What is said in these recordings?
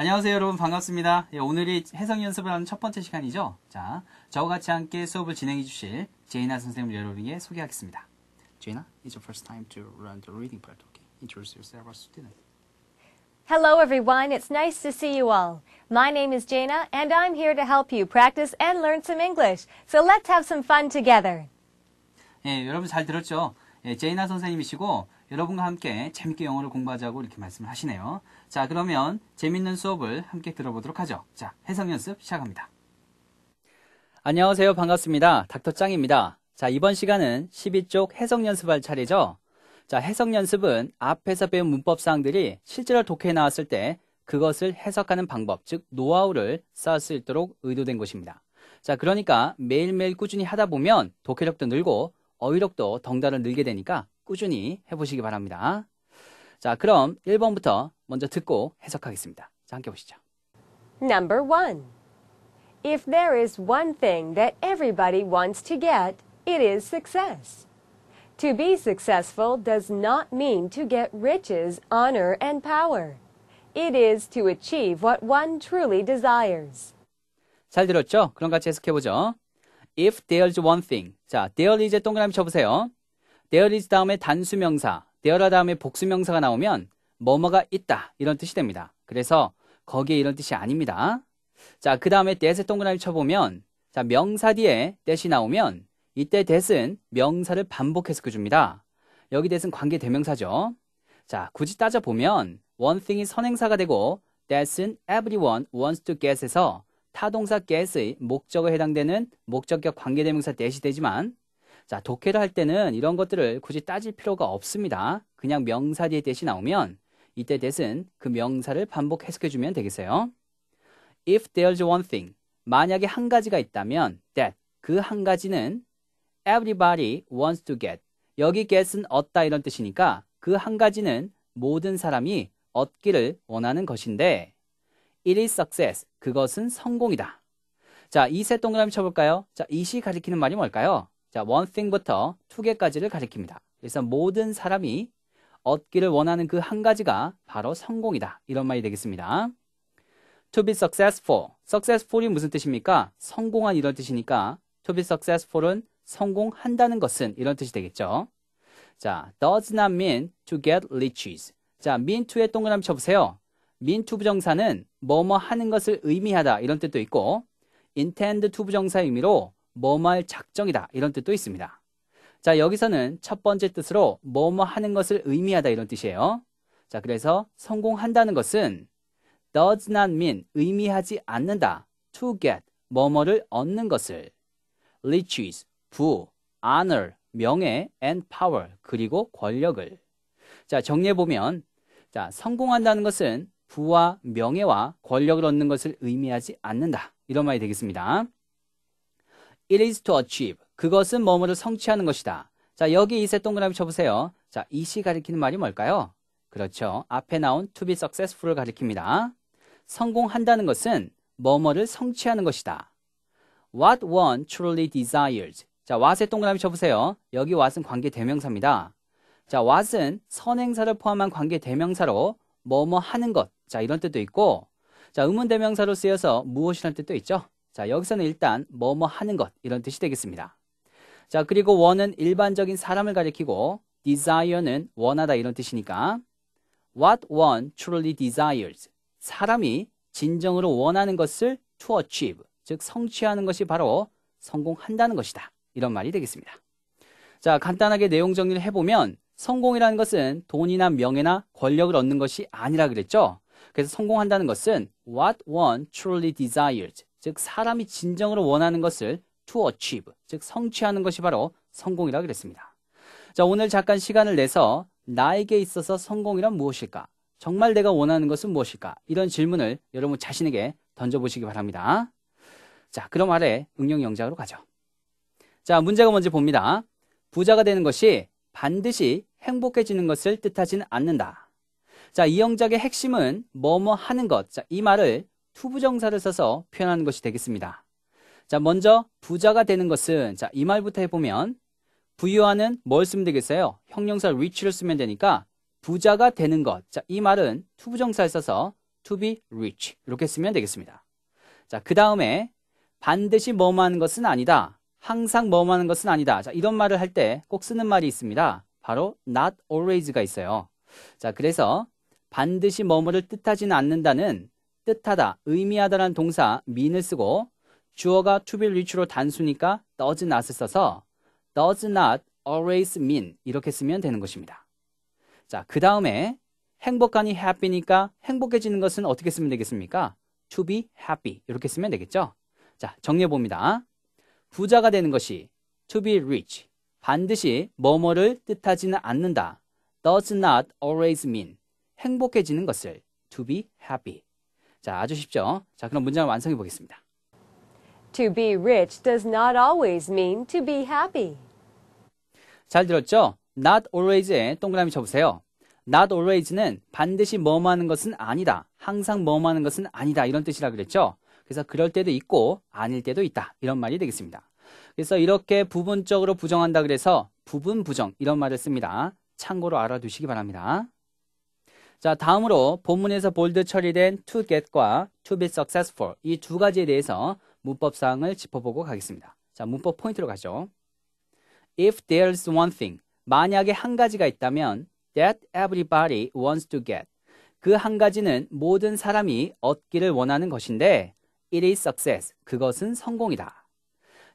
안녕하세요 여러분 반갑습니다. 예, 오늘이 해석 연습을 하는 첫 번째 시간이죠. 자, 저와 같이 함께 수업을 진행해 주실 제이나 선생님 여러분에게 소개하겠습니다. 제이나, it's your first time to run the reading part. Okay, introduce yourself as student. Hello everyone, it's nice to see you all. My name is Jaina and I'm here to help you practice and learn some English. So let's have some fun together. 예, 여러분 잘 들었죠? 예, 제이나 선생님이시고 여러분과 함께 재밌게 영어를 공부하자고 이렇게 말씀을 하시네요. 자, 그러면 재밌는 수업을 함께 들어보도록 하죠. 자, 해석 연습 시작합니다. 안녕하세요. 반갑습니다. 닥터 짱입니다. 자, 이번 시간은 12쪽 해석 연습할 차례죠. 자, 해석 연습은 앞에서 배운 문법 사항들이 실제로 독해 나왔을 때 그것을 해석하는 방법, 즉 노하우를 쌓을 수 있도록 의도된 것입니다. 자, 그러니까 매일매일 꾸준히 하다 보면 독해력도 늘고 어휘력도 덩달아 늘게 되니까 꾸준히 해보시기 바랍니다. 자, 그럼 1번부터 먼저 듣고 해석하겠습니다. 자, 함께 보시죠. Number 1. If there is one thing that everybody wants to get, it is success. To be successful does not mean to get riches, honor, and power. It is to achieve what one truly desires. 잘 들었죠? 그럼 같이 해석해보죠. If there's one thing. 자, there is 동그라미 쳐보세요. There is 다음에 단수명사. there 다음에 복수명사가 나오면 뭐뭐가 있다 이런 뜻이 됩니다. 그래서 거기에 이런 뜻이 아닙니다. 자, 그 다음에 that에 동그라미 쳐보면 자 명사 뒤에 that이 나오면 이때 that은 명사를 반복해서 그줍니다. 여기 that은 관계 대명사죠. 자, 굳이 따져보면 one thing이 선행사가 되고 that은 everyone wants to get에서 타동사 get의 목적에 해당되는 목적격 관계 대명사 t 시 되지만 자, 독해를 할 때는 이런 것들을 굳이 따질 필요가 없습니다. 그냥 명사 뒤에 대시 나오면 이때 대신 그 명사를 반복 해석해주면 되겠어요. If there's one thing, 만약에 한 가지가 있다면 that, 그 한 가지는 everybody wants to get. 여기 get은 얻다 이런 뜻이니까 그 한 가지는 모든 사람이 얻기를 원하는 것인데 it is success, 그것은 성공이다. 자, 이 세 동그라미 쳐볼까요? 자, 이시 가리키는 말이 뭘까요? 자, one thing부터 two 개까지를 가리킵니다. 그래서 모든 사람이 얻기를 원하는 그 한 가지가 바로 성공이다. 이런 말이 되겠습니다. To be successful. Successful이 무슨 뜻입니까? 성공한 이런 뜻이니까 to be successful은 성공한다는 것은 이런 뜻이 되겠죠. 자, does not mean to get riches. 자, mean to의 동그라미 쳐보세요. mean to 부정사는 뭐 뭐 하는 것을 의미하다 이런 뜻도 있고 intend to 부정사의 의미로 뭐뭐할 작정이다 이런 뜻도 있습니다. 자 여기서는 첫 번째 뜻으로 뭐뭐 하는 것을 의미하다 이런 뜻이에요. 자 그래서 성공한다는 것은 does not mean 의미하지 않는다 to get 뭐뭐를 얻는 것을 riches 부 honor 명예 and power 그리고 권력을 자 정리해 보면 자 성공한다는 것은 부와 명예와 권력을 얻는 것을 의미하지 않는다 이런 말이 되겠습니다. It is to achieve. 그것은 뭐뭐를 성취하는 것이다. 자, 여기 이 세 동그라미 쳐보세요. 자, 이시 가리키는 말이 뭘까요? 그렇죠. 앞에 나온 to be successful을 가리킵니다. 성공한다는 것은 뭐뭐를 성취하는 것이다. What one truly desires. 자, what의 동그라미 쳐보세요. 여기 what은 관계 대명사입니다. 자, what은 선행사를 포함한 관계 대명사로 뭐뭐 하는 것. 자, 이런 뜻도 있고, 자, 의문 대명사로 쓰여서 무엇이란 뜻도 있죠. 자, 여기서는 일단 뭐뭐 하는 것 이런 뜻이 되겠습니다. 자, 그리고 원은 일반적인 사람을 가리키고 desire는 원하다 이런 뜻이니까 what one truly desires 사람이 진정으로 원하는 것을 to achieve 즉 성취하는 것이 바로 성공한다는 것이다. 이런 말이 되겠습니다. 자, 간단하게 내용 정리를 해보면 성공이라는 것은 돈이나 명예나 권력을 얻는 것이 아니라 그랬죠. 그래서 성공한다는 것은 what one truly desires 즉 사람이 진정으로 원하는 것을 to achieve, 즉 성취하는 것이 바로 성공이라 고 그랬습니다. 자, 오늘 잠깐 시간을 내서 나에게 있어서 성공이란 무엇일까? 정말 내가 원하는 것은 무엇일까? 이런 질문을 여러분 자신에게 던져보시기 바랍니다. 자, 그럼 아래 응용 영작으로 가죠. 자, 문제가 뭔지 봅니다. 부자가 되는 것이 반드시 행복해지는 것을 뜻하지는 않는다. 자, 이 영작의 핵심은 뭐뭐 하는 것. 자, 이 말을 후부정사를 써서 표현하는 것이 되겠습니다. 자, 먼저 부자가 되는 것은 자, 이 말부터 해보면 부유하는 뭘 쓰면 되겠어요? 형용사 rich를 쓰면 되니까 부자가 되는 것. 자, 이 말은 투부정사에 써서 to be rich 이렇게 쓰면 되겠습니다. 자, 그 다음에 반드시 뭐만 하는 것은 아니다. 항상 뭐만 하는 것은 아니다. 자, 이런 말을 할 때 꼭 쓰는 말이 있습니다. 바로 not always가 있어요. 자, 그래서 반드시 뭐뭐를 뜻하지는 않는다는 뜻하다, 의미하다라는 동사 mean을 쓰고 주어가 to be r i c h 로 단수니까 does not을 써서 does not always mean 이렇게 쓰면 되는 것입니다. 자, 그 다음에 행복하니 happy니까 행복해지는 것은 어떻게 쓰면 되겠습니까? to be happy 이렇게 쓰면 되겠죠? 자, 정리해 봅니다. 부자가 되는 것이 to be rich 반드시 뭐뭐를 뜻하지는 않는다. does not always mean 행복해지는 것을 to be happy 자, 아주 쉽죠? 자, 그럼 문장을 완성해 보겠습니다. To be rich does not always mean to be happy. 잘 들었죠? not always에 동그라미 쳐보세요. not always는 반드시 뭐뭐 하는 것은 아니다. 항상 뭐뭐 하는 것은 아니다. 이런 뜻이라 그랬죠? 그래서 그럴 때도 있고 아닐 때도 있다. 이런 말이 되겠습니다. 그래서 이렇게 부분적으로 부정한다 그래서 부분 부정 이런 말을 씁니다. 참고로 알아두시기 바랍니다. 자, 다음으로 본문에서 볼드 처리된 to get과 to be successful 이 두 가지에 대해서 문법 사항을 짚어보고 가겠습니다. 자, 문법 포인트로 가죠. If there's one thing, 만약에 한 가지가 있다면 that everybody wants to get. 그 한 가지는 모든 사람이 얻기를 원하는 것인데 it is success. 그것은 성공이다.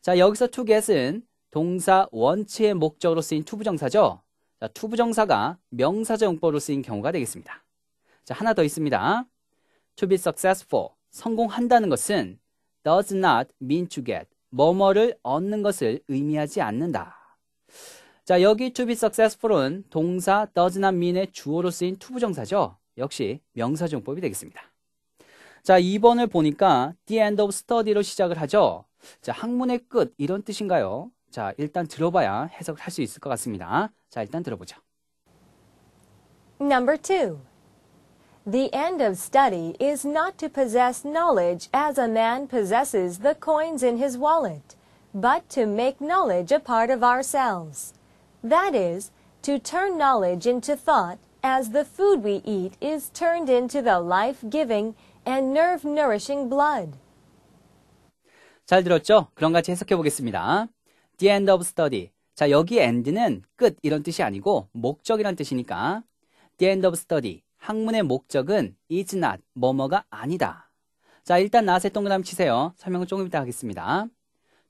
자, 여기서 to get은 동사 원치의 목적으로 쓰인 투 부정사죠. 자, 투부정사가 명사자 용법으로 쓰인 경우가 되겠습니다. 자, 하나 더 있습니다. To be successful, 성공한다는 것은 does not mean to get, 뭐뭐를 얻는 것을 의미하지 않는다. 자, 여기 to be successful은 동사 does not mean의 주어로 쓰인 투부정사죠. 역시 명사자 용법이 되겠습니다. 자, 2번을 보니까 the end of study로 시작을 하죠. 자, 학문의 끝 이런 뜻인가요? 자, 일단 들어봐야 해석을 있을 것 같습니다. 자, 일단 들어보죠. Number two. The end of study is not to possess knowledge as a man possesses the coins in his wallet, but to make knowledge a part of ourselves. That is, to turn knowledge into thought as the food we eat is turned into the life-giving and nerve-nourishing blood. 잘 들었죠? 그럼 같이 해석해 보겠습니다. The end of study. 자, 여기 end는 끝 이런 뜻이 아니고 목적이란 뜻이니까 The end of study. 학문의 목적은 is not, 뭐뭐가 아니다. 자, 일단 not의 동그라미 치세요. 설명을 조금 이따 하겠습니다.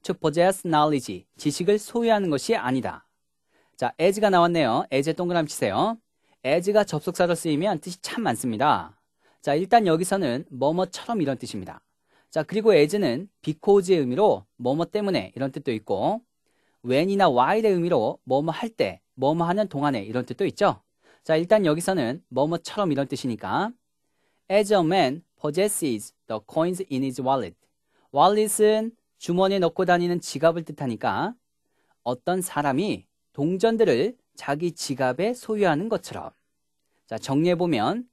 To possess knowledge, 지식을 소유하는 것이 아니다. 자, as가 나왔네요. as의 동그라미 치세요. as가 접속사로 쓰이면 뜻이 참 많습니다. 자, 일단 여기서는 뭐뭐처럼 이런 뜻입니다. 자, 그리고 as는 because의 의미로 뭐뭐 때문에 이런 뜻도 있고 when이나 while의 의미로 뭐뭐 할 때, 뭐뭐 하는 동안에 이런 뜻도 있죠. 자, 일단 여기서는 뭐뭐처럼 이런 뜻이니까 as a man possesses the coins in his wallet. wallet은 주머니에 넣고 다니는 지갑을 뜻하니까 어떤 사람이 동전들을 자기 지갑에 소유하는 것처럼. 자, 정리해 보면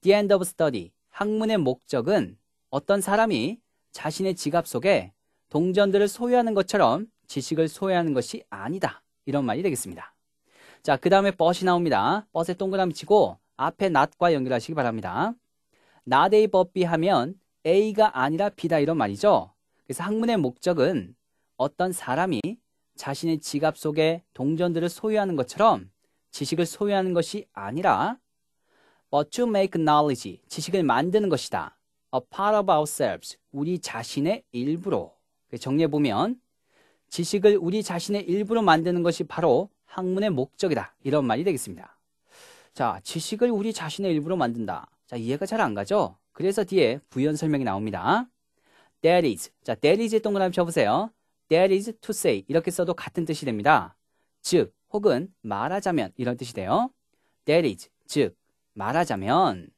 the end of study 학문의 목적은 어떤 사람이 자신의 지갑 속에 동전들을 소유하는 것처럼 지식을 소외하는 것이 아니다. 이런 말이 되겠습니다. 자, 그 다음에 버시 나옵니다. 버스에 동그라미 치고 앞에 not과 연결하시기 바랍니다. not a but b 하면 a가 아니라 b다 이런 말이죠. 그래서 학문의 목적은 어떤 사람이 자신의 지갑 속에 동전들을 소유하는 것처럼 지식을 소유하는 것이 아니라 but to make knowledge, 지식을 만드는 것이다. a part of ourselves, 우리 자신의 일부로. 정리해보면 지식을 우리 자신의 일부로 만드는 것이 바로 학문의 목적이다. 이런 말이 되겠습니다. 자, 지식을 우리 자신의 일부로 만든다. 자, 이해가 잘 안 가죠? 그래서 뒤에 부연 설명이 나옵니다. That is. 자, that is의 동그라미 쳐보세요. That is to say. 이렇게 써도 같은 뜻이 됩니다. 즉, 혹은 말하자면 이런 뜻이 돼요. That is. 즉, 말하자면.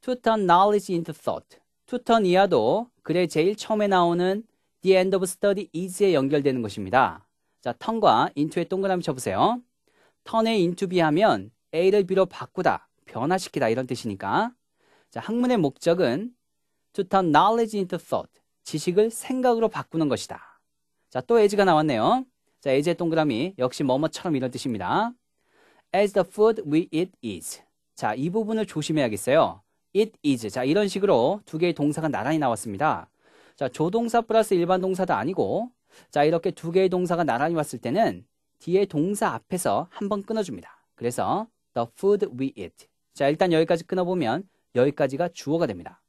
To turn knowledge into thought. to turn 이하도 글의 제일 처음에 나오는 the end of study is에 연결되는 것입니다. 자, 턴과 into의 동그라미 쳐보세요. 턴의 into be 하면 a를 b 로 바꾸다, 변화시키다 이런 뜻이니까 자, 학문의 목적은 to turn knowledge into thought, 지식을 생각으로 바꾸는 것이다. 자, 또 as가 나왔네요. 자, as의 동그라미 역시 뭐뭐처럼 이런 뜻입니다. as the food we eat is. 자, 이 부분을 조심해야겠어요. it is. 자, 이런 식으로 두 개의 동사가 나란히 나왔습니다. 자, 조동사 플러스 일반 동사도 아니고 자, 이렇게 두 개의 동사가 나란히 왔을 때는 뒤에 동사 앞에서 한번 끊어줍니다. 그래서 the food we eat. 자, 일단 여기까지 끊어보면 여기까지가 주어가 됩니다.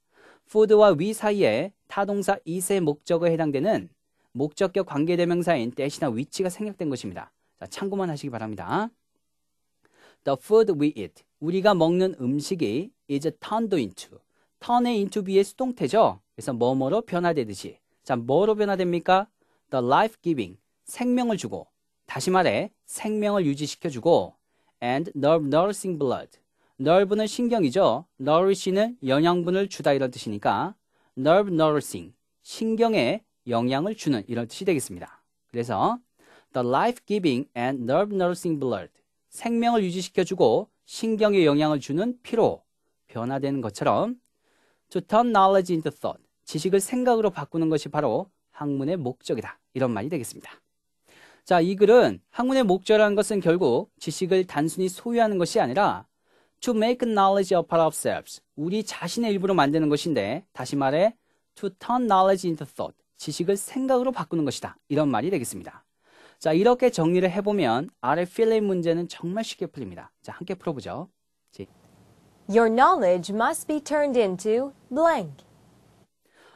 food와 we 사이에 타동사 e a 의 목적에 해당되는 목적격 관계대명사인 대신나 위치가 생략된 것입니다. 자, 참고만 하시기 바랍니다. The food we eat. 우리가 먹는 음식이 is turned into. 턴의 into be의 수동태죠. 그래서 뭐뭐로 변화되듯이 자 뭐로 변화됩니까? The life giving 생명을 주고 다시 말해 생명을 유지시켜주고 and nourishing blood nerve는 신경이죠. nourish는 영양분을 주다 이런 뜻이니까 nerve nourishing 신경에 영양을 주는 이런 뜻이 되겠습니다. 그래서 the life giving and nerve nourishing blood 생명을 유지시켜주고 신경에 영향을 주는 피로 변화되는 것처럼 to turn knowledge into thought 지식을 생각으로 바꾸는 것이 바로 학문의 목적이다. 이런 말이 되겠습니다. 자, 이 글은 학문의 목적이라는 것은 결국 지식을 단순히 소유하는 것이 아니라 to make knowledge a part of selves, 우리 자신의 일부로 만드는 것인데 다시 말해 to turn knowledge into thought, 지식을 생각으로 바꾸는 것이다. 이런 말이 되겠습니다. 자, 이렇게 정리를 해보면 아래 필의 문제는 정말 쉽게 풀립니다. 자, 함께 풀어보죠. Your knowledge must be turned into blank.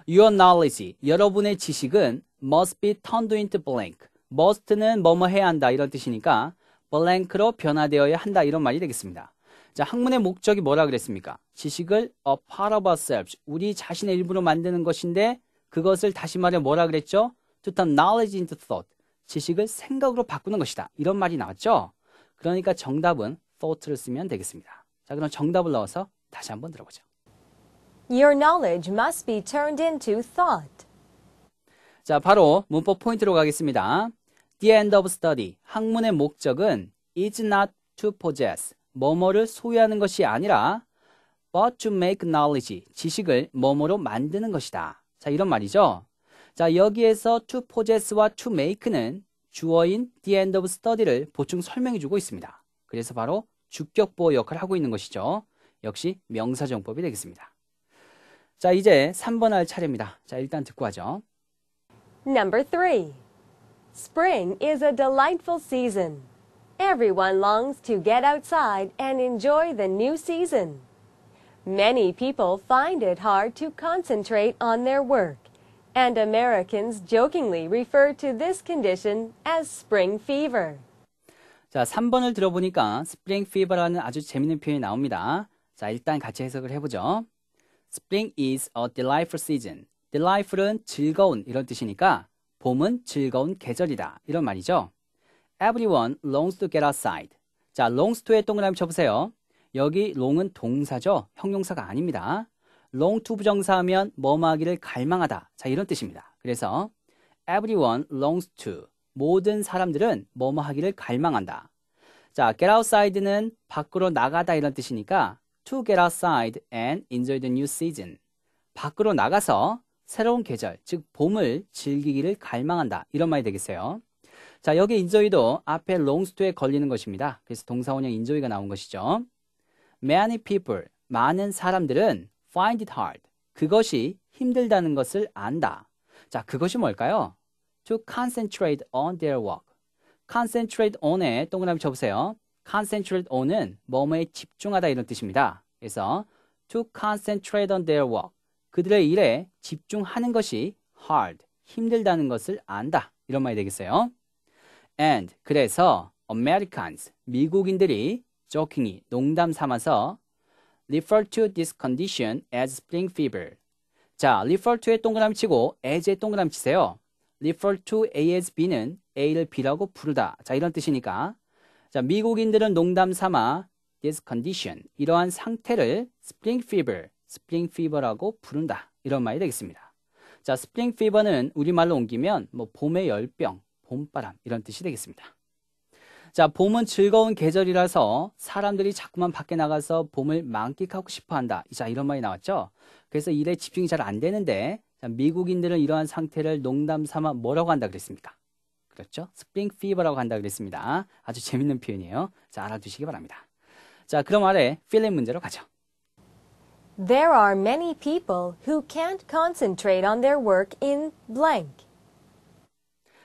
Your knowledge, 여러분의 지식은 must be turned into blank. must는 뭐뭐 해야 한다 이런 뜻이니까 blank로 변화되어야 한다 이런 말이 되겠습니다. 자, 학문의 목적이 뭐라 그랬습니까? 지식을 a part of ourselves, 우리 자신의 일부로 만드는 것인데 그것을 다시 말해 뭐라 그랬죠? to turn knowledge into thought, 지식을 생각으로 바꾸는 것이다. 이런 말이 나왔죠? 그러니까 정답은 thought를 쓰면 되겠습니다. 자, 그럼 정답을 넣어서 다시 한번 들어보죠. Your knowledge must be turned into thought. 자, 바로 문법 포인트로 가겠습니다. The end of study. 학문의 목적은 is not to possess. 뭐뭐를 소유하는 것이 아니라 but to make knowledge. 지식을 뭐뭐로 만드는 것이다. 자, 이런 말이죠. 자, 여기에서 to possess와 to make는 주어인 the end of study를 보충 설명해 주고 있습니다. 그래서 바로 주격보호 역할을 하고 있는 것이죠. 역시 명사정법이 되겠습니다. 자, 이제 3번 할 차례입니다. 자, 일단 듣고 하죠. Number 3. Spring is a delightful season. Everyone longs to get outside and enjoy the new season. Many people find it hard to concentrate on their work, and Americans jokingly refer to this condition as spring fever. 자, 3번을 들어보니까 spring fever라는 아주 재밌는 표현이 나옵니다. 자, 일단 같이 해석을 해보죠. Spring is a delightful season. delightful은 즐거운 이런 뜻이니까 봄은 즐거운 계절이다 이런 말이죠. Everyone longs to get outside. 자, longs to에 동그라미 쳐보세요. 여기 long은 동사죠. 형용사가 아닙니다. long to 부정사하면 뭐뭐하기를 갈망하다. 자, 이런 뜻입니다. 그래서 everyone longs to 모든 사람들은 뭐뭐하기를 갈망한다. 자, get outside는 밖으로 나가다 이런 뜻이니까 to get outside and enjoy the new season. 밖으로 나가서 새로운 계절, 즉 봄을 즐기기를 갈망한다. 이런 말이 되겠어요. 자, 여기 enjoy도 앞에 longs to에 걸리는 것입니다. 그래서 동사원형 enjoy가 나온 것이죠. Many people, 많은 사람들은 find it hard, 그것이 힘들다는 것을 안다. 자, 그것이 뭘까요? To concentrate on their work. concentrate on에 동그라미 쳐보세요. concentrate on은 뭐뭐에 집중하다 이런 뜻입니다. 그래서 to concentrate on their work 그들의 일에 집중하는 것이 hard 힘들다는 것을 안다 이런 말이 되겠어요. And 그래서 Americans 미국인들이 joking이 농담 삼아서 refer to this condition as spring fever. 자, refer to에 동그라미 치고 as에 동그라미 치세요. refer to A as B는 A를 B라고 부르다. 자, 이런 뜻이니까 자, 미국인들은 농담 삼아 this condition, 이러한 상태를 spring fever, spring fever라고 부른다. 이런 말이 되겠습니다. 자, spring fever는 우리말로 옮기면 뭐 봄의 열병, 봄바람 이런 뜻이 되겠습니다. 자, 봄은 즐거운 계절이라서 사람들이 자꾸만 밖에 나가서 봄을 만끽하고 싶어 한다. 자, 이런 말이 나왔죠. 그래서 일에 집중이 잘 안 되는데 자, 미국인들은 이러한 상태를 농담 삼아 뭐라고 한다 그랬습니까? 그렇죠? 스프링 피버라고 한다 그랬습니다. 아주 재밌는 표현이에요. 자, 알아두시기 바랍니다. 자, 그럼 아래 필렛 문제로 가죠. There are many people who can't concentrate on their work in blank.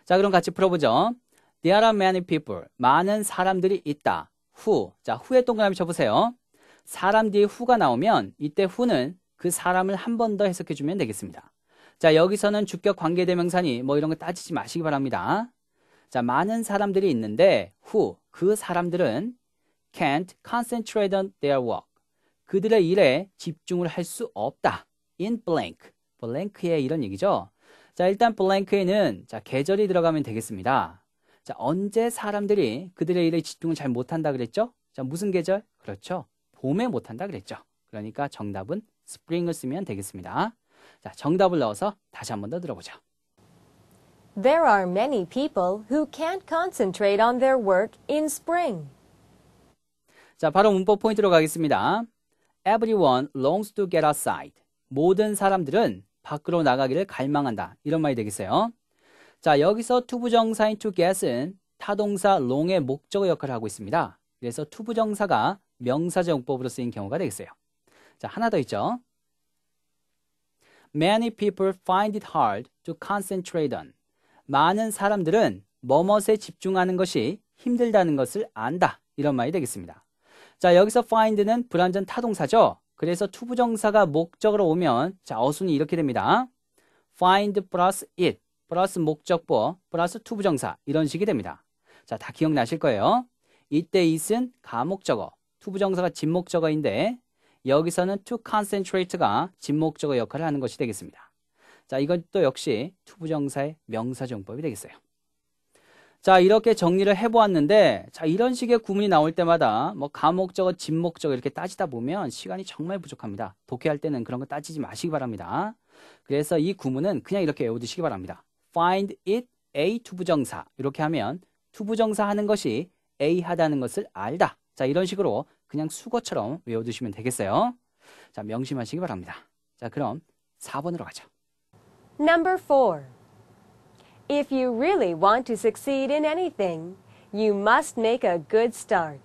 자, 그럼 같이 풀어보죠. There are many people. 많은 사람들이 있다. who. 자, who에 동그라미 쳐보세요. 사람 뒤에 who가 나오면 이때 who는 그 사람을 한 번 더 해석해주면 되겠습니다. 자, 여기서는 주격 관계대명사니 뭐 이런 거 따지지 마시기 바랍니다. 자, 많은 사람들이 있는데 who 그 사람들은 can't concentrate on their work. 그들의 일에 집중을 할 수 없다. in blank. blank의 이런 얘기죠. 자, 일단 blank에는 자, 계절이 들어가면 되겠습니다. 자, 언제 사람들이 그들의 일에 집중을 잘 못한다 그랬죠? 자, 무슨 계절? 그렇죠. 봄에 못한다 그랬죠. 그러니까 정답은 spring을 쓰면 되겠습니다. 자, 정답을 넣어서 다시 한 번 더 들어보죠. There are many people who can't concentrate on their work in spring. 자, 바로 문법 포인트로 가겠습니다. Everyone longs to get outside. 모든 사람들은 밖으로 나가기를 갈망한다. 이런 말이 되겠어요. 자, 여기서 투부정사인 to get은 타동사 long의 목적어 역할을 하고 있습니다. 그래서 투부정사가 명사정법으로 쓰인 경우가 되겠어요. 자, 하나 더 있죠. Many people find it hard to concentrate on. 많은 사람들은 머뭇에 집중하는 것이 힘들다는 것을 안다. 이런 말이 되겠습니다. 자, 여기서 find는 불완전 타동사죠. 그래서 투부정사가 목적으로 오면 자, 어순이 이렇게 됩니다. find 플러스 it 플러스 목적보 플러스 투부정사 이런 식이 됩니다. 자, 다 기억나실 거예요. 이때 it은 가목적어, 투부정사가 진목적어인데 여기서는 to concentrate가 진목적어 역할을 하는 것이 되겠습니다. 자, 이것도 역시 투부정사의 명사정법이 되겠어요. 자, 이렇게 정리를 해보았는데, 자, 이런 식의 구문이 나올 때마다 뭐 가목적어, 진목적어 이렇게 따지다 보면 시간이 정말 부족합니다. 독해할 때는 그런 거 따지지 마시기 바랍니다. 그래서 이 구문은 그냥 이렇게 외워두시기 바랍니다. find it a 투부정사 이렇게 하면 투부정사 하는 것이 a 하다는 것을 알다. 자, 이런 식으로 그냥 수거처럼 외워두시면 되겠어요. 자, 명심하시기 바랍니다. 자, 그럼 4번으로 가죠. Number four, if you really want to succeed in anything, you must make a good start.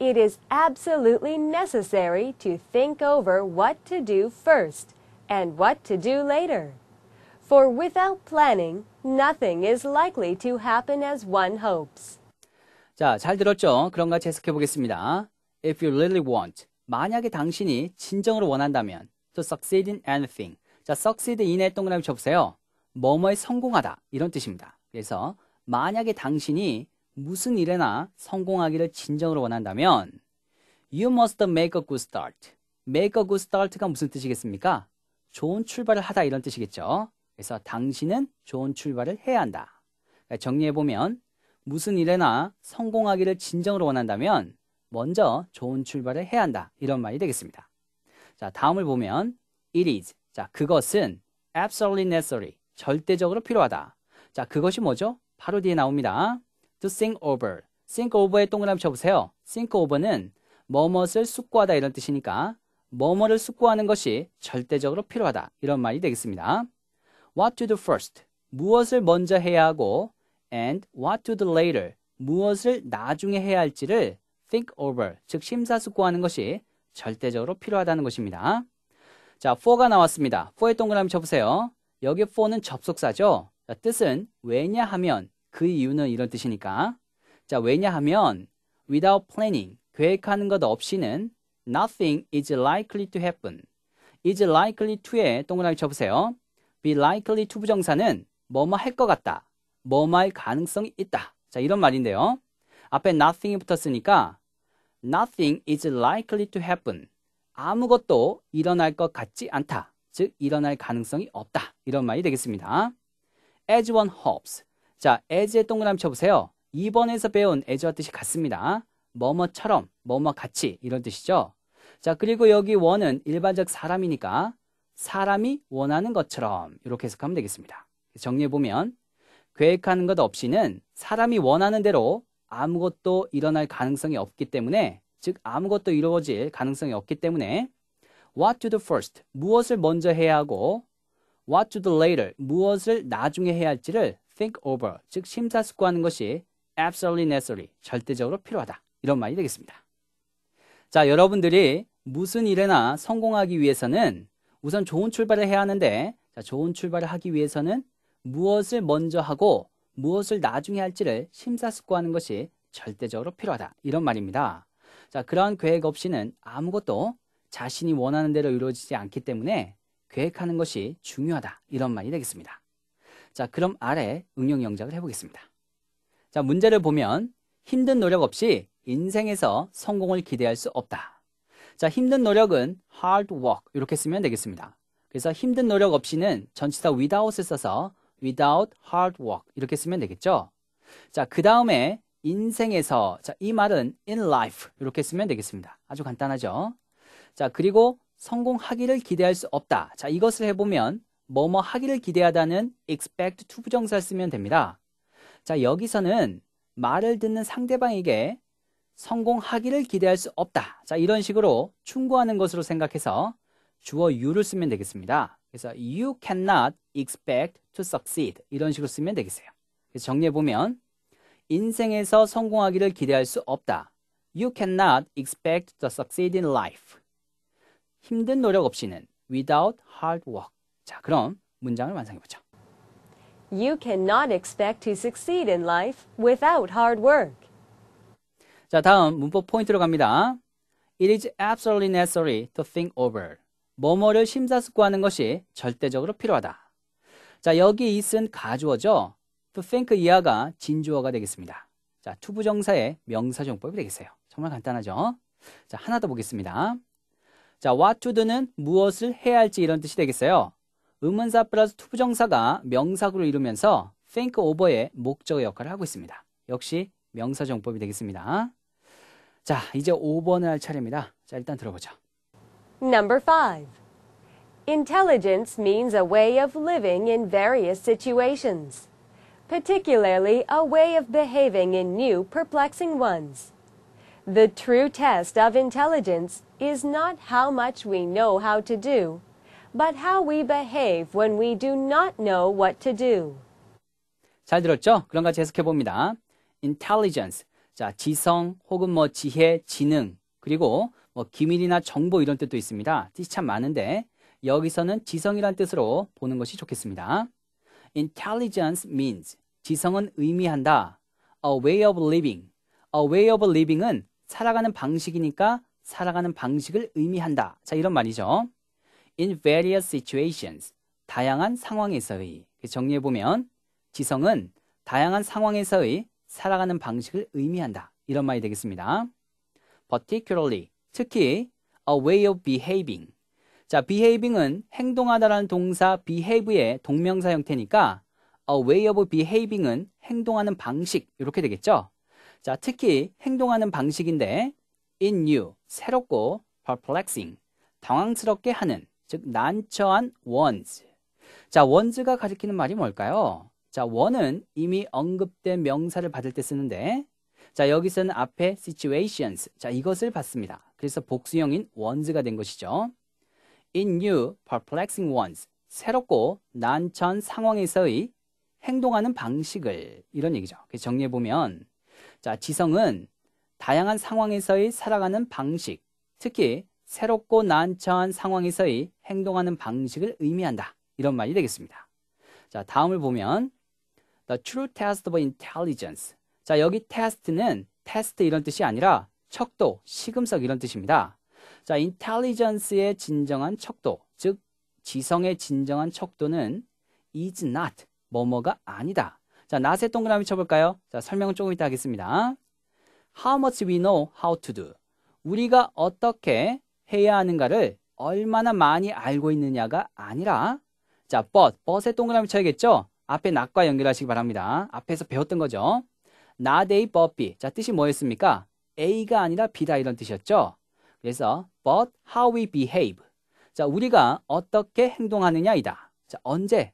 It is absolutely necessary to think over what to do first and what to do later. For without planning, nothing is likely to happen as one hopes. 자, 잘 들었죠? 그런가 해석해 보겠습니다. If you really want, 만약에 당신이 진정으로 원한다면, to succeed in anything, 자, succeed in에 동그라미 접보세요 뭐뭐에 성공하다 이런 뜻입니다. 그래서 만약에 당신이 무슨 일에나 성공하기를 진정으로 원한다면 You must make a good start. make a good start가 무슨 뜻이겠습니까? 좋은 출발을 하다 이런 뜻이겠죠. 그래서 당신은 좋은 출발을 해야 한다. 그러니까 정리해보면 무슨 일에나 성공하기를 진정으로 원한다면 먼저 좋은 출발을 해야 한다. 이런 말이 되겠습니다. 자, 다음을 보면 it is 자, 그것은 absolutely necessary. 절대적으로 필요하다. 자, 그것이 뭐죠? 바로 뒤에 나옵니다. to think over. think over에 동그라미 쳐보세요. think over는 뭐뭇을 숙고하다 이런 뜻이니까 뭐뭐를 숙고하는 것이 절대적으로 필요하다 이런 말이 되겠습니다. What to do first? 무엇을 먼저 해야 하고 and what to do later? 무엇을 나중에 해야 할지를 think over 즉 심사숙고하는 것이 절대적으로 필요하다는 것입니다. 자, for가 나왔습니다. for의 동그라미 쳐보세요. 여기 for는 접속사죠. 자, 뜻은 왜냐하면 그 이유는 이런 뜻이니까. 자, 왜냐하면 without planning 계획하는 것 없이는 nothing is likely to happen. is likely to에 동그라미 쳐보세요. be likely to 부정사는 뭐뭐 할 것 같다. 뭐뭐 할 가능성이 있다. 자, 이런 말인데요. 앞에 nothing이 붙었으니까 nothing is likely to happen. 아무것도 일어날 것 같지 않다. 즉 일어날 가능성이 없다. 이런 말이 되겠습니다. as one hopes. 자, as의 동그라미 쳐보세요. 2번에서 배운 as와 뜻이 같습니다. 뭐뭐처럼, 뭐뭐같이 이런 뜻이죠. 자, 그리고 여기 원은 일반적 사람이니까 사람이 원하는 것처럼 이렇게 해석하면 되겠습니다. 정리해보면 계획하는 것 없이는 사람이 원하는 대로 아무것도 일어날 가능성이 없기 때문에 즉 아무것도 이루어질 가능성이 없기 때문에 what to do first 무엇을 먼저 해야 하고 what to do later 무엇을 나중에 해야 할지를 think over 즉 심사숙고하는 것이 absolutely necessary 절대적으로 필요하다 이런 말이 되겠습니다. 자 여러분들이 무슨 일에나 성공하기 위해서는 우선 좋은 출발을 해야 하는데 자, 좋은 출발을 하기 위해서는 무엇을 먼저 하고 무엇을 나중에 할지를 심사숙고하는 것이 절대적으로 필요하다 이런 말입니다. 자, 그러한 계획 없이는 아무것도 자신이 원하는 대로 이루어지지 않기 때문에 계획하는 것이 중요하다. 이런 말이 되겠습니다. 자, 그럼 아래 응용 영작을 해보겠습니다. 자, 문제를 보면 힘든 노력 없이 인생에서 성공을 기대할 수 없다. 자, 힘든 노력은 hard work 이렇게 쓰면 되겠습니다. 그래서 힘든 노력 없이는 전치사 without을 써서 without hard work 이렇게 쓰면 되겠죠. 자, 그 다음에 인생에서 자, 이 말은 in life 이렇게 쓰면 되겠습니다. 아주 간단하죠. 자, 그리고 성공하기를 기대할 수 없다. 자, 이것을 해보면 뭐뭐 하기를 기대하다는 expect to 부정사를 쓰면 됩니다. 자, 여기서는 말을 듣는 상대방에게 성공하기를 기대할 수 없다. 자, 이런 식으로 충고하는 것으로 생각해서 주어 you를 쓰면 되겠습니다. 그래서 you cannot expect to succeed 이런 식으로 쓰면 되겠어요. 그래서 정리해 보면 인생에서 성공하기를 기대할 수 없다. You cannot expect to succeed in life. 힘든 노력 없이는 without hard work. 자, 그럼 문장을 완성해 보죠. You cannot expect to succeed in life without hard work. 자, 다음 문법 포인트로 갑니다. It is absolutely necessary to think over. 뭐뭐를 심사숙고하는 것이 절대적으로 필요하다. 자, 여기 이쓴 가주어죠. think 이하가 진주어가 되겠습니다. 자, 투부정사의 명사정법이 되겠어요. 정말 간단하죠? 자, 하나 더 보겠습니다. 자, what to do는 무엇을 해야 할지 이런 뜻이 되겠어요. 음문사 플러스 투부정사가 명사구를 이루면서 think over의 목적의 역할을 하고 있습니다. 역시 명사정법이 되겠습니다. 자, 이제 5번을 할 차례입니다. 자, 일단 들어보죠. Number 5. Intelligence means a way of living in various situations. particularly a way of behaving in new, perplexing ones. The true test of intelligence is not how much we know how to do, but how we behave when we do not know what to do. 잘 들었죠? 그런가 같이 해석해 봅니다. intelligence. 자, 지성 혹은 뭐 지혜, 지능, 그리고 뭐 기밀이나 정보 이런 뜻도 있습니다. 뜻이 참 많은데 여기서는 지성이란 뜻으로 보는 것이 좋겠습니다. intelligence means 지성은 의미한다. a way of living. a way of living은 살아가는 방식이니까 살아가는 방식을 의미한다. 자, 이런 말이죠. in various situations. 다양한 상황에서의. 정리해 보면 지성은 다양한 상황에서의 살아가는 방식을 의미한다. 이런 말이 되겠습니다. particularly 특히 a way of behaving 자, behaving은 행동하다라는 동사 behave의 동명사 형태니까 a way of behaving은 행동하는 방식 이렇게 되겠죠. 자, 특히 행동하는 방식인데 in new 새롭고 perplexing 당황스럽게 하는 즉 난처한 ones. 자, ones가 가리키는 말이 뭘까요? 자, one은 이미 언급된 명사를 받을 때 쓰는데 자, 여기서는 앞에 situations. 자, 이것을 봤습니다 그래서 복수형인 ones가 된 것이죠. in new perplexing ones 새롭고 난처한 상황에서의 행동하는 방식을 이런 얘기죠. 그래서 정리해 보면 자, 지성은 다양한 상황에서의 살아가는 방식, 특히 새롭고 난처한 상황에서의 행동하는 방식을 의미한다. 이런 말이 되겠습니다. 자, 다음을 보면 the true test of intelligence. 자, 여기 test는 test 이런 뜻이 아니라 척도, 시금석 이런 뜻입니다. 자, i n t e l 의 진정한 척도, 즉 지성의 진정한 척도는 is not, 뭐뭐가 아니다. 자, 낫 o 에 동그라미 쳐볼까요? 자, 설명은 조금 이따 하겠습니다. How much we know how to do. 우리가 어떻게 해야 하는가를 얼마나 많이 알고 있느냐가 아니라 자, but, but에 동그라미 쳐야겠죠? 앞에 낫과 연결하시기 바랍니다. 앞에서 배웠던 거죠. not a but b. 자, 뜻이 뭐였습니까? A가 아니라 B다 이런 뜻이었죠? 그래서 but how we behave. 자, 우리가 어떻게 행동하느냐이다. 자, 언제?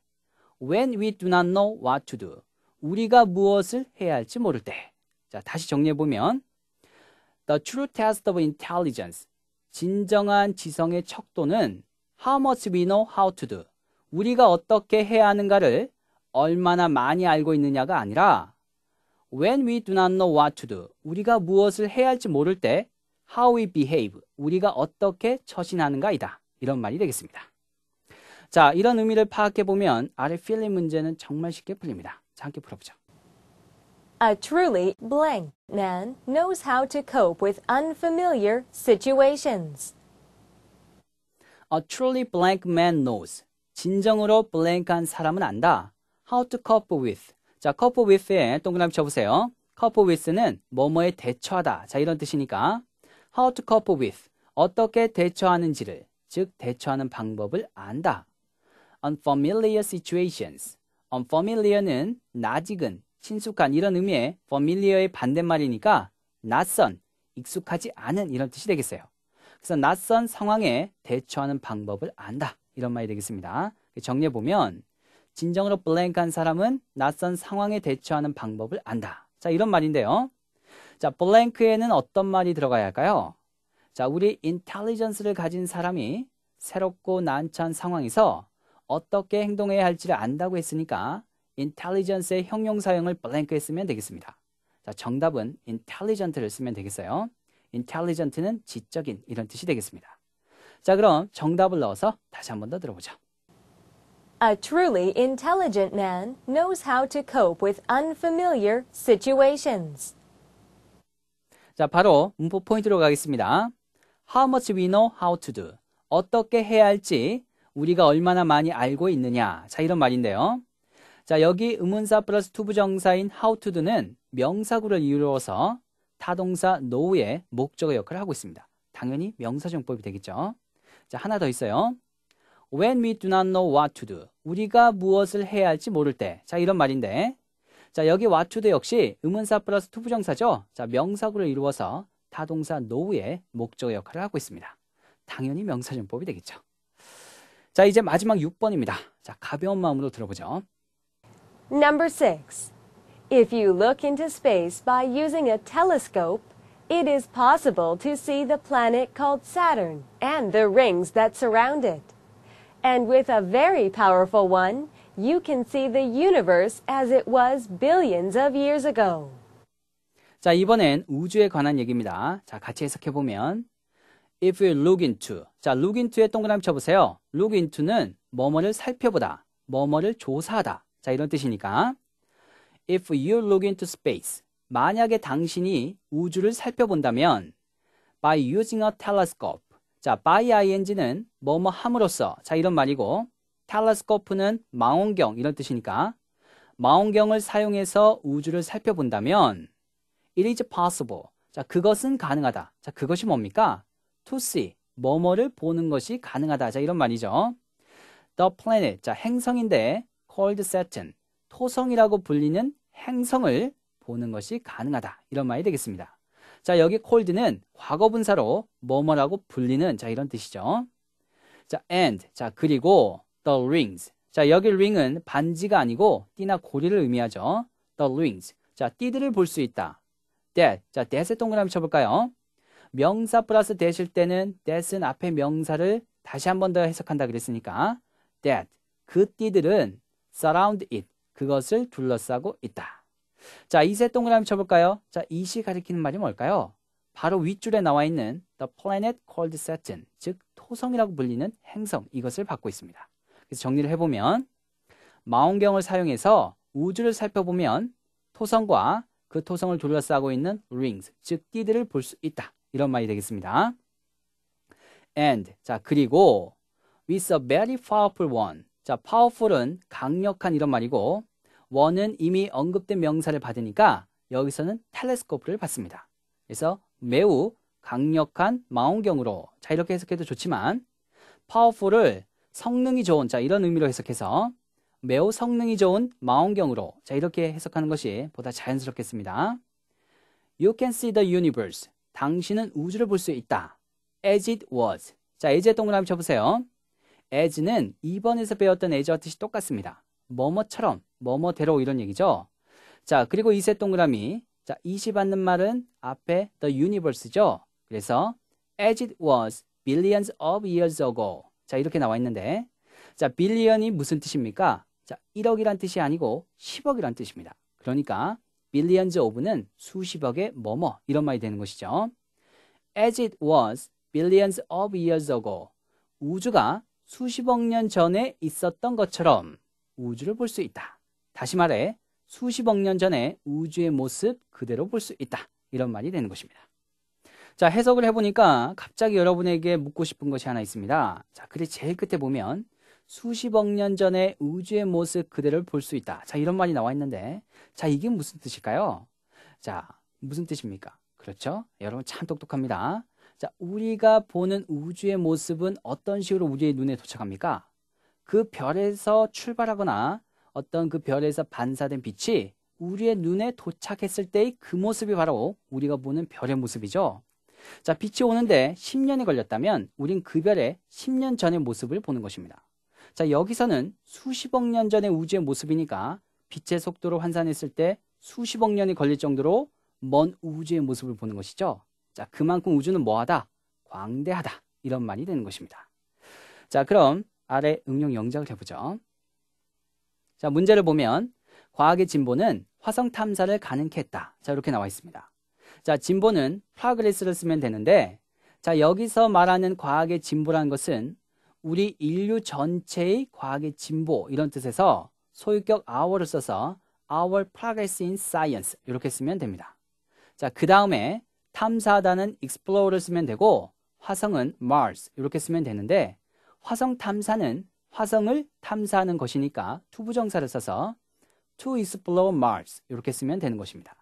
When we do not know what to do. 우리가 무엇을 해야 할지 모를 때. 자, 다시 정리해 보면 The true test of intelligence. 진정한 지성의 척도는 how much we know how to do. 우리가 어떻게 해야 하는가를 얼마나 많이 알고 있느냐가 아니라 when we do not know what to do. 우리가 무엇을 해야 할지 모를 때 how we behave, 우리가 어떻게 처신하는가이다. 이런 말이 되겠습니다. 자, 이런 의미를 파악해 보면 아래 필링 문제는 정말 쉽게 풀립니다. 자, 함께 풀어보죠. A truly blank man knows how to cope with unfamiliar situations. A truly blank man knows. 진정으로 블랭크한 사람은 안다. How to cope with. 자, cope with에 동그라미 쳐보세요. cope with는 뭐뭐에 대처하다. 자, 이런 뜻이니까 how to cope with 어떻게 대처하는지를 즉 대처하는 방법을 안다. unfamiliar situations unfamiliar는 낯익은 친숙한 이런 의미의 familiar의 반대말이니까 낯선 익숙하지 않은 이런 뜻이 되겠어요. 그래서 낯선 상황에 대처하는 방법을 안다 이런 말이 되겠습니다. 정리해 보면 진정으로 블랭크한 사람은 낯선 상황에 대처하는 방법을 안다. 자 이런 말인데요. 자, 블랭크에는 어떤 말이 들어가야 할까요? 자, 우리 인텔리전스를 가진 사람이 새롭고 난처한 상황에서 어떻게 행동해야 할지를 안다고 했으니까 인텔리전스의 형용사형을 블랭크에 쓰면 되겠습니다. 자, 정답은 인텔리전트를 쓰면 되겠어요. 인텔리전트는 지적인 이런 뜻이 되겠습니다. 자, 그럼 정답을 넣어서 다시 한번 더 들어보죠. A truly intelligent man knows how to cope with unfamiliar situations. 자, 바로 문법 포인트로 가겠습니다. How much we know how to do. 어떻게 해야 할지 우리가 얼마나 많이 알고 있느냐. 자, 이런 말인데요. 자, 여기 의문사 플러스 투부정사인 how to do는 명사구를 이루어서 타동사 know의 목적의 역할을 하고 있습니다. 당연히 명사정법이 되겠죠. 자, 하나 더 있어요. When we do not know what to do. 우리가 무엇을 해야 할지 모를 때. 자, 이런 말인데 자, 여기 와투도 역시 의문사 플러스 투부정사죠. 자, 명사구를 이루어서 타동사 노우의 목적어 역할을 하고 있습니다. 당연히 명사전법이 되겠죠. 자, 이제 마지막 6번입니다. 자, 가벼운 마음으로 들어보죠. Number 6. If you look into space by using a telescope, it is possible to see the planet called Saturn and the rings that surround it. And with a very powerful one, you can see the universe as it was billions of years ago. 자, 이번엔 우주에 관한 얘기입니다. 자, 같이 해석해 보면 if you look into. 자, look into에 동그라미 쳐 보세요. look into는 뭐뭐를 살펴보다, 뭐뭐를 조사하다. 자, 이런 뜻이니까 if you look into space. 만약에 당신이 우주를 살펴본다면 by using a telescope. 자, by ing는 뭐뭐 함으로써. 자, 이런 말이고 텔레스코프는 망원경 이런 뜻이니까 망원경을 사용해서 우주를 살펴본다면 it is possible. 자, 그것은 가능하다. 자, 그것이 뭡니까? to see. 뭐뭐를 보는 것이 가능하다. 자, 이런 말이죠. the planet. 자, 행성인데 called Saturn. 토성이라고 불리는 행성을 보는 것이 가능하다. 이런 말이 되겠습니다. 자, 여기 cold는 과거 분사로 뭐뭐라고 불리는 자, 이런 뜻이죠. 자, and. 자, 그리고 the rings. 자, 여기 ring은 반지가 아니고 띠나 고리를 의미하죠. the rings. 자, 띠들을 볼 수 있다. that. 자, that에 동그라미 쳐볼까요? 명사 플러스 that일 때는 that은 앞에 명사를 다시 한 번 더 해석한다 그랬으니까 that. 그 띠들은 surround it. 그것을 둘러싸고 있다. 자, 이 세 동그라미 쳐볼까요? 자, 이 시 가리키는 말이 뭘까요? 바로 윗줄에 나와 있는 the planet called Saturn, 즉 토성이라고 불리는 행성 이것을 받고 있습니다. 그래서 정리를 해보면 망원경을 사용해서 우주를 살펴보면 토성과 그 토성을 둘러싸고 있는 rings, 즉 띠들을 볼 수 있다. 이런 말이 되겠습니다. And, 자 그리고 with a very powerful one, 자 powerful은 강력한 이런 말이고 one은 이미 언급된 명사를 받으니까 여기서는 텔레스코프를 받습니다. 그래서 매우 강력한 망원경으로 자 이렇게 해석해도 좋지만 powerful을 성능이 좋은 자 이런 의미로 해석해서 매우 성능이 좋은 망원경으로 자 이렇게 해석하는 것이 보다 자연스럽겠습니다. You can see the universe. 당신은 우주를 볼 수 있다. As it was. 자, as의 동그라미 쳐보세요. as는 2번에서 배웠던 as와 뜻이 똑같습니다. 뭐뭐처럼, 뭐뭐대로 이런 얘기죠. 자, 그리고 이 세 동그라미. 자, 이시 받는 말은 앞에 the universe죠. 그래서 as it was billions of years ago. 자, 이렇게 나와 있는데 자, 빌리언이 무슨 뜻입니까? 자, 1억이란 뜻이 아니고 10억이란 뜻입니다. 그러니까 billions of는 수십억의 뭐뭐 이런 말이 되는 것이죠. As it was billions of years ago 우주가 수십억 년 전에 있었던 것처럼 우주를 볼 수 있다. 다시 말해 수십억 년 전에 우주의 모습 그대로 볼 수 있다. 이런 말이 되는 것입니다. 자, 해석을 해보니까 갑자기 여러분에게 묻고 싶은 것이 하나 있습니다. 자, 글의 제일 끝에 보면 수십억 년 전의 우주의 모습 그대를 볼 수 있다. 자, 이런 말이 나와 있는데, 자, 이게 무슨 뜻일까요? 자, 무슨 뜻입니까? 그렇죠? 여러분 참 똑똑합니다. 자, 우리가 보는 우주의 모습은 어떤 식으로 우리의 눈에 도착합니까? 그 별에서 출발하거나 어떤 그 별에서 반사된 빛이 우리의 눈에 도착했을 때의 그 모습이 바로 우리가 보는 별의 모습이죠. 자, 빛이 오는데 10년이 걸렸다면 우린 그 별의 10년 전의 모습을 보는 것입니다. 자, 여기서는 수십억 년 전의 우주의 모습이니까 빛의 속도로 환산했을 때 수십억 년이 걸릴 정도로 먼 우주의 모습을 보는 것이죠. 자, 그만큼 우주는 뭐하다? 광대하다. 이런 말이 되는 것입니다. 자, 그럼 아래 응용 영작을 해보죠. 자, 문제를 보면 과학의 진보는 화성 탐사를 가능케 했다. 자, 이렇게 나와 있습니다. 자, 진보는 프라그레스를 쓰면 되는데 자, 여기서 말하는 과학의 진보라는 것은 우리 인류 전체의 과학의 진보 이런 뜻에서 소유격 our를 써서 our progress in science 이렇게 쓰면 됩니다. 자, 그 다음에 탐사하다는 explore를 쓰면 되고 화성은 Mars 이렇게 쓰면 되는데 화성 탐사는 화성을 탐사하는 것이니까 투부정사를 써서 to explore Mars 이렇게 쓰면 되는 것입니다.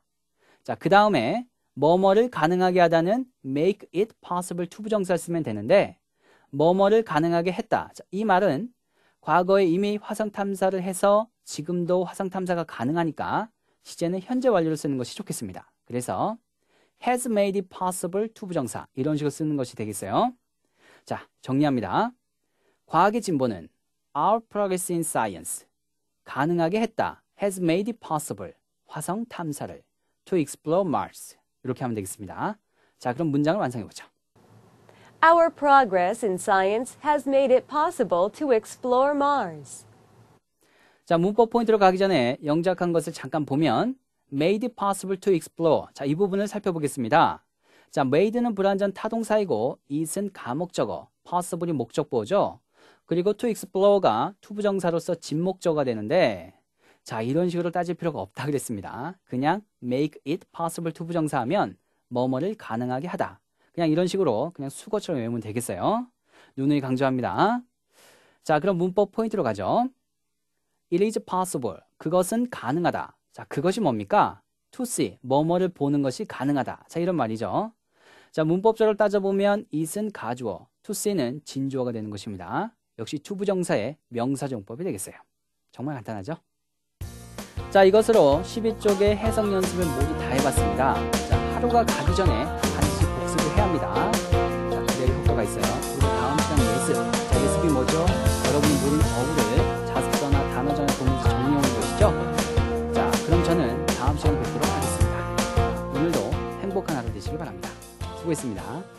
자, 그 다음에 뭐뭐를 가능하게 하다는 make it possible to 부정사를 쓰면 되는데 뭐뭐를 가능하게 했다. 자, 이 말은 과거에 이미 화성 탐사를 해서 지금도 화성 탐사가 가능하니까 시제는 현재 완료를 쓰는 것이 좋겠습니다. 그래서 has made it possible to 부정사 이런 식으로 쓰는 것이 되겠어요. 자, 정리합니다. 과학의 진보는 our progress in science 가능하게 했다. has made it possible 화성 탐사를 to explore Mars 이렇게 하면 되겠습니다. 자, 그럼 문장을 완성해 보죠. Our progress in science has made it possible to explore Mars. 자, 문법 포인트로 가기 전에 영작한 것을 잠깐 보면 made it possible to explore. 자, 이 부분을 살펴보겠습니다. 자, made는 불완전 타동사이고 it은 가목적어, possible이 목적보죠. 그리고 to explore가 투부정사로서 진목적어가 되는데 자, 이런 식으로 따질 필요가 없다 그랬습니다. 그냥 make it possible to 부정사하면 뭐뭐를 가능하게 하다. 그냥 이런 식으로 그냥 수거처럼 외우면 되겠어요. 누누이 강조합니다. 자, 그럼 문법 포인트로 가죠. It is possible. 그것은 가능하다. 자, 그것이 뭡니까? to see, 뭐뭐를 보는 것이 가능하다. 자, 이런 말이죠. 자, 문법적으로 따져보면 it은 가주어, to see는 진주어가 되는 것입니다. 역시 to 부정사의 명사정법이 되겠어요. 정말 간단하죠? 자 이것으로 12쪽의 해석 연습을 모두 다 해봤습니다. 자 하루가 가기 전에 반드시 복습을 해야 합니다. 자 그래야 효과가 있어요. 우리 다음 시간 예습. 자 예습이 뭐죠? 여러분이 모르는 어구를 자습서나 단어장을 보면서 정리하는 것이죠. 자 그럼 저는 다음 시간에 뵙도록 하겠습니다. 오늘도 행복한 하루 되시길 바랍니다. 수고했습니다.